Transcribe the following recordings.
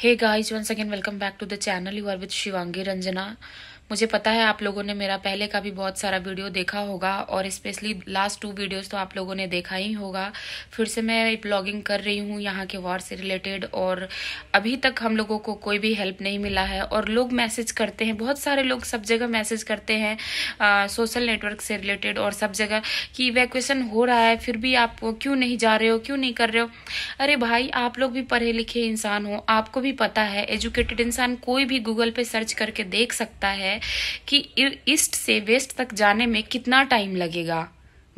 hey guys once again welcome back to the channel you are with shivangi ranjana मुझे पता है आप लोगों ने मेरा पहले का भी बहुत सारा वीडियो देखा होगा और स्पेशली लास्ट टू वीडियोस तो आप लोगों ने देखा ही होगा फिर से मैं ब्लॉगिंग कर रही हूँ यहाँ के वॉर से रिलेटेड और अभी तक हम लोगों को कोई भी हेल्प नहीं मिला है और लोग मैसेज करते हैं बहुत सारे लोग सब जगह मैसेज करते हैं सोशल नेटवर्क से रिलेटेड और सब जगह कि इवैक्यूएशन हो रहा है फिर भी आप क्यों नहीं जा रहे हो क्यों नहीं कर रहे हो अरे भाई आप लोग भी पढ़े लिखे इंसान हो आपको भी पता है एजुकेटेड इंसान कोई भी गूगल पर सर्च करके देख सकता है कि ईस्ट से वेस्ट तक जाने में कितना टाइम लगेगा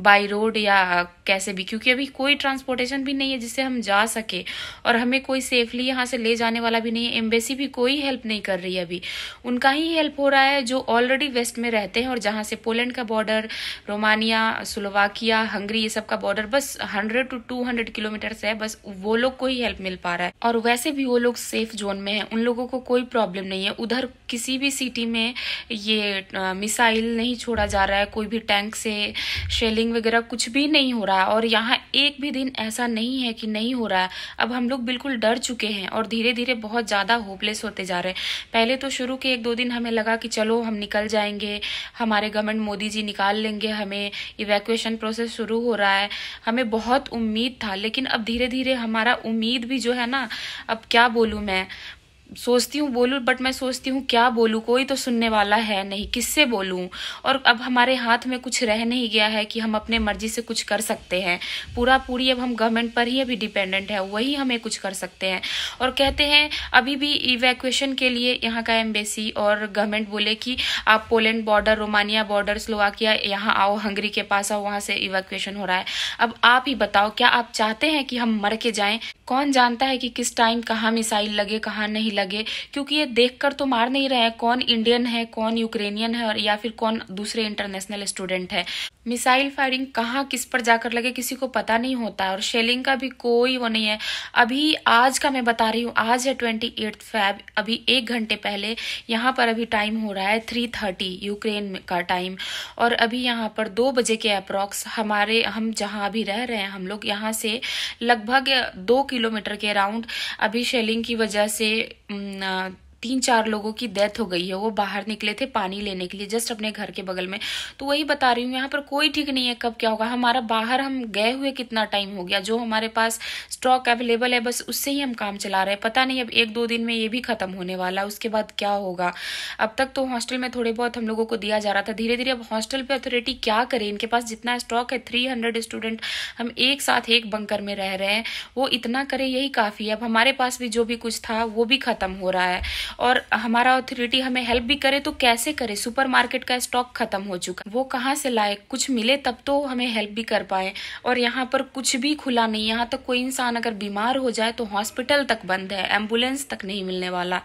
बाई रोड या कैसे भी क्योंकि अभी कोई ट्रांसपोर्टेशन भी नहीं है जिससे हम जा सके और हमें कोई सेफली यहाँ से ले जाने वाला भी नहीं है एम्बेसी भी कोई हेल्प नहीं कर रही है अभी उनका ही हेल्प हो रहा है जो ऑलरेडी वेस्ट में रहते हैं और जहाँ से पोलैंड का बॉर्डर रोमानिया स्लोवाकिया हंगरी ये सब का बॉर्डर बस hundred to two hundred kilometre है बस वो लोग को ही हेल्प मिल पा रहा है और वैसे भी वो लोग सेफ जोन में है उन लोगों को कोई प्रॉब्लम नहीं है उधर किसी भी सिटी में ये मिसाइल नहीं छोड़ा जा रहा है कोई भी टैंक से शेलिंग ब्लीडिंग वगैरह कुछ भी नहीं हो रहा है और यहाँ एक भी दिन ऐसा नहीं है कि नहीं हो रहा है अब हम लोग बिल्कुल डर चुके हैं और धीरे धीरे बहुत ज़्यादा होपलेस होते जा रहे हैं पहले तो शुरू के एक दो दिन हमें लगा कि चलो हम निकल जाएंगे हमारे गवर्नमेंट मोदी जी निकाल लेंगे हमें इवैक्यूएशन प्रोसेस शुरू हो रहा है हमें बहुत उम्मीद था लेकिन अब धीरे धीरे हमारा उम्मीद भी जो है ना अब क्या बोलूँ मैं सोचती हूँ बोलूँ बट मैं सोचती हूँ क्या बोलूँ कोई तो सुनने वाला है नहीं किससे बोलूँ और अब हमारे हाथ में कुछ रह नहीं गया है कि हम अपने मर्जी से कुछ कर सकते हैं पूरा पूरी अब हम गवर्नमेंट पर ही अभी डिपेंडेंट है वही हमें कुछ कर सकते हैं और कहते हैं अभी भी इवैक्यूएशन के लिए यहाँ का एम्बेसी और गवर्नमेंट बोले कि आप Poland border Romania border Slovakia यहाँ आओ हंगरी के पास आओ वहाँ से इवैक्यूएशन हो रहा है अब आप ही बताओ क्या आप चाहते हैं कि हम मर के जाएं कौन जानता है कि किस टाइम कहाँ मिसाइल लगे कहाँ नहीं लगे क्योंकि ये देखकर तो मार नहीं रहे हैं कौन इंडियन है कौन यूक्रेनियन है और या फिर कौन दूसरे इंटरनेशनल स्टूडेंट है मिसाइल फायरिंग कहाँ किस पर जाकर लगे किसी को पता नहीं होता और शेलिंग का भी कोई वो नहीं है अभी आज का मैं बता रही हूँ आज है ट्वेंटी एट फैब अभी एक घंटे पहले यहाँ पर अभी टाइम हो रहा है थ्री थर्टी यूक्रेन का टाइम और अभी यहाँ पर दो बजे के अप्रॉक्स हमारे हम जहाँ भी रह रहे हैं हम लोग यहाँ से लगभग दो किलो किलोमीटर के अराउंड अभी शेलिंग की वजह से न, तीन चार लोगों की डेथ हो गई है वो बाहर निकले थे पानी लेने के लिए जस्ट अपने घर के बगल में तो वही बता रही हूँ यहाँ पर कोई ठीक नहीं है कब क्या होगा हमारा बाहर हम गए हुए कितना टाइम हो गया जो हमारे पास स्टॉक अवेलेबल है बस उससे ही हम काम चला रहे हैं पता नहीं अब एक दो दिन में ये भी खत्म होने वाला है उसके बाद क्या होगा अब तक तो हॉस्टल में थोड़े बहुत हम लोगों को दिया जा रहा था धीरे धीरे अब हॉस्टल पर अथॉरिटी क्या करे इनके पास जितना स्टॉक है थ्री स्टूडेंट हम एक साथ एक बंकर में रह रहे हैं वो इतना करे यही काफ़ी है अब हमारे पास भी जो भी कुछ था वो भी ख़त्म हो रहा है और हमारा अथॉरिटी हमें हेल्प भी करे तो कैसे करे सुपरमार्केट का स्टॉक खत्म हो चुका वो कहाँ से लाए कुछ मिले तब तो हमें हेल्प भी कर पाए और यहाँ पर कुछ भी खुला नहीं यहाँ तक कोई इंसान अगर बीमार हो जाए तो हॉस्पिटल तक बंद है एम्बुलेंस तक नहीं मिलने वाला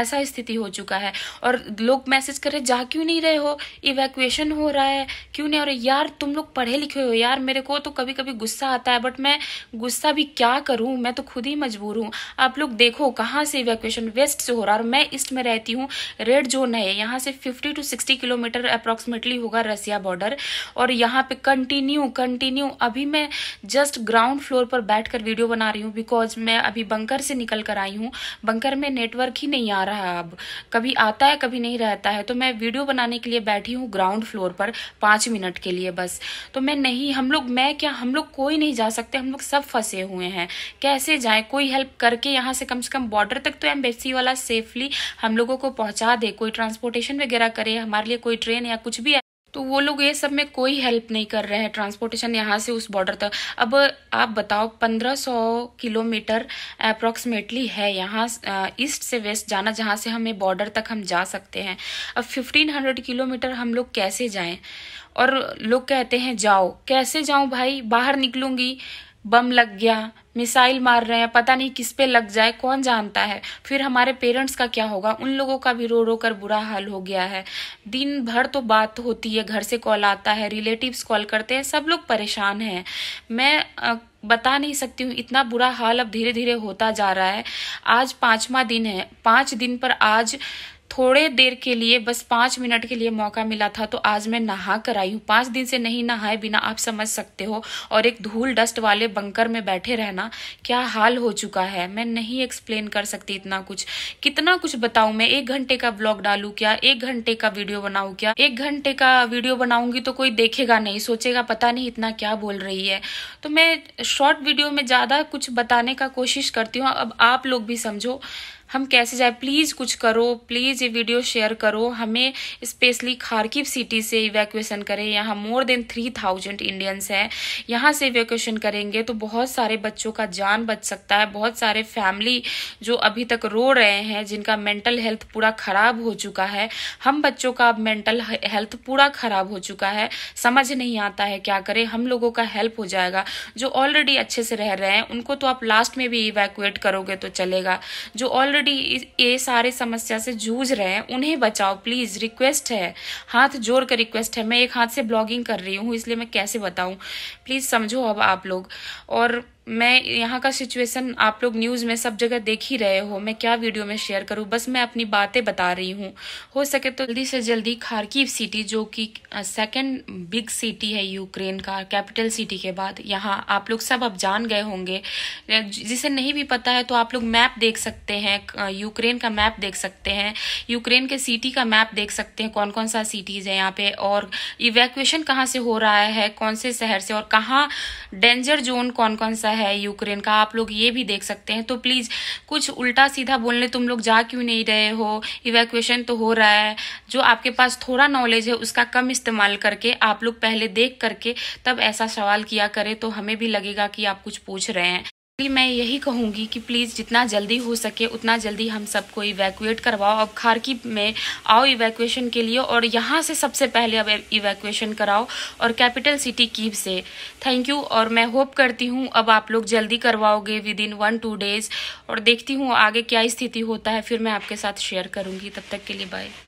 ऐसा स्थिति हो चुका है और लोग मैसेज करे जा क्यों नहीं रहे हो इवैक्यूएशन हो रहा है क्यों नहीं हो रहा यार तुम लोग पढ़े लिखे हो यार मेरे को तो कभी कभी गुस्सा आता है बट मैं गुस्सा भी क्या करूं मैं तो खुद ही मजबूर हूं आप लोग देखो कहां से इवैक्यूएशन वेस्ट से हो रहा है मैं ईस्ट में रहती हूँ रेड जोन है यहाँ से fifty to sixty kilometre approximately होगा रसिया बॉर्डर और यहाँ पे कंटिन्यू कंटिन्यू अभी मैं जस्ट ग्राउंड फ्लोर पर बैठकर वीडियो बना रही हूँ बिकॉज मैं अभी बंकर से निकल कर आई हूँ बंकर में नेटवर्क ही नहीं आ रहा अब कभी आता है कभी नहीं रहता है तो मैं वीडियो बनाने के लिए बैठी हूँ ग्राउंड फ्लोर पर पाँच मिनट के लिए बस तो मैं नहीं हम लोग मैं क्या हम लोग कोई नहीं जा सकते हम लोग सब फंसे हुए हैं कैसे जाएं कोई हेल्प करके यहाँ से कम से कम बॉर्डर तक तो एम्बेसी वाला सेफ सेफली हम लोगों को पहुंचा दे कोई ट्रांसपोर्टेशन वगैरह करे हमारे लिए कोई ट्रेन या कुछ भी तो वो लोग ये सब में कोई हेल्प नहीं कर रहे हैं ट्रांसपोर्टेशन यहाँ से उस बॉर्डर तक अब आप बताओ 1500 किलोमीटर अप्रोक्सीमेटली है यहाँ ईस्ट से वेस्ट जाना जहाँ से हमें बॉर्डर तक हम जा सकते हैं अब 1500 किलोमीटर हम लोग कैसे जाएं और लोग कहते हैं जाओ कैसे जाऊं भाई बाहर निकलूंगी बम लग गया मिसाइल मार रहे हैं पता नहीं किस पे लग जाए कौन जानता है फिर हमारे पेरेंट्स का क्या होगा उन लोगों का भी रो रो कर बुरा हाल हो गया है दिन भर तो बात होती है घर से कॉल आता है रिलेटिव्स कॉल करते हैं सब लोग परेशान हैं मैं बता नहीं सकती हूँ इतना बुरा हाल अब धीरे धीरे होता जा रहा है आज पाँचवा दिन है पाँच दिन पर आज थोड़े देर के लिए बस पांच मिनट के लिए मौका मिला था तो आज मैं नहा कर आई हूँ पांच दिन से नहीं नहाए बिना आप समझ सकते हो और एक धूल डस्ट वाले बंकर में बैठे रहना क्या हाल हो चुका है मैं नहीं एक्सप्लेन कर सकती इतना कुछ कितना कुछ बताऊ मैं एक घंटे का ब्लॉग डालू क्या एक घंटे का वीडियो बनाऊ क्या एक घंटे का वीडियो बनाऊंगी तो कोई देखेगा नहीं सोचेगा पता नहीं इतना क्या बोल रही है तो मैं शॉर्ट वीडियो में ज़्यादा कुछ बताने का कोशिश करती हूँ अब आप लोग भी समझो हम कैसे जाए प्लीज़ कुछ करो प्लीज़ ये वीडियो शेयर करो हमें स्पेशली खारकिव सिटी से इवैक्यूएशन करें यहाँ more than three thousand Indians हैं यहाँ से इवैक्यूएशन करेंगे तो बहुत सारे बच्चों का जान बच सकता है बहुत सारे फैमिली जो अभी तक रो रहे हैं जिनका मेंटल हेल्थ पूरा ख़राब हो चुका है हम बच्चों का अब मेंटल हेल्थ पूरा ख़राब हो चुका है समझ नहीं आता है क्या करें हम लोगों का हेल्प हो जाएगा जो ऑलरेडी अच्छे से रह रहे हैं उनको तो आप लास्ट में भी इवैक्यूएट करोगे तो चलेगा जो ऑलरेडी ऑलरेडी ये सारे समस्या से जूझ रहे हैं उन्हें बचाओ प्लीज़ रिक्वेस्ट है हाथ जोड़ कर रिक्वेस्ट है मैं एक हाथ से ब्लॉगिंग कर रही हूँ इसलिए मैं कैसे बताऊँ प्लीज़ समझो अब आप लोग और मैं यहाँ का सिचुएशन आप लोग न्यूज़ में सब जगह देख ही रहे हो मैं क्या वीडियो में शेयर करूँ बस मैं अपनी बातें बता रही हूँ हो सके तो जल्दी से जल्दी खारकीव सिटी जो कि सेकेंड बिग सिटी है यूक्रेन का कैपिटल सिटी के बाद यहाँ आप लोग सब अब जान गए होंगे जिसे नहीं भी पता है तो आप लोग मैप देख सकते हैं यूक्रेन का मैप देख सकते हैं यूक्रेन के सिटी का मैप देख सकते हैं कौन कौन सा सिटीज़ है यहाँ पे और इवैक्यूएशन कहाँ से हो रहा है कौन से शहर से और कहाँ डेंजर जोन कौन कौन सा है है यूक्रेन का आप लोग ये भी देख सकते हैं तो प्लीज़ कुछ उल्टा सीधा बोलने तुम लोग जा क्यों नहीं रहे हो इवैक्यूएशन तो हो रहा है जो आपके पास थोड़ा नॉलेज है उसका कम इस्तेमाल करके आप लोग पहले देख करके तब ऐसा सवाल किया करें तो हमें भी लगेगा कि आप कुछ पूछ रहे हैं मैं यही कहूँगी कि प्लीज़ जितना जल्दी हो सके उतना जल्दी हम सबको इवैक्यूएट करवाओ अब खारकी में आओ इवैक्यूएशन के लिए और यहाँ से सबसे पहले अब इवैक्यूएशन कराओ और कैपिटल सिटी कीव से थैंक यू और मैं होप करती हूँ अब आप लोग जल्दी करवाओगे within one two days और देखती हूँ आगे क्या स्थिति होता है फिर मैं आपके साथ शेयर करूँगी तब तक के लिए बाय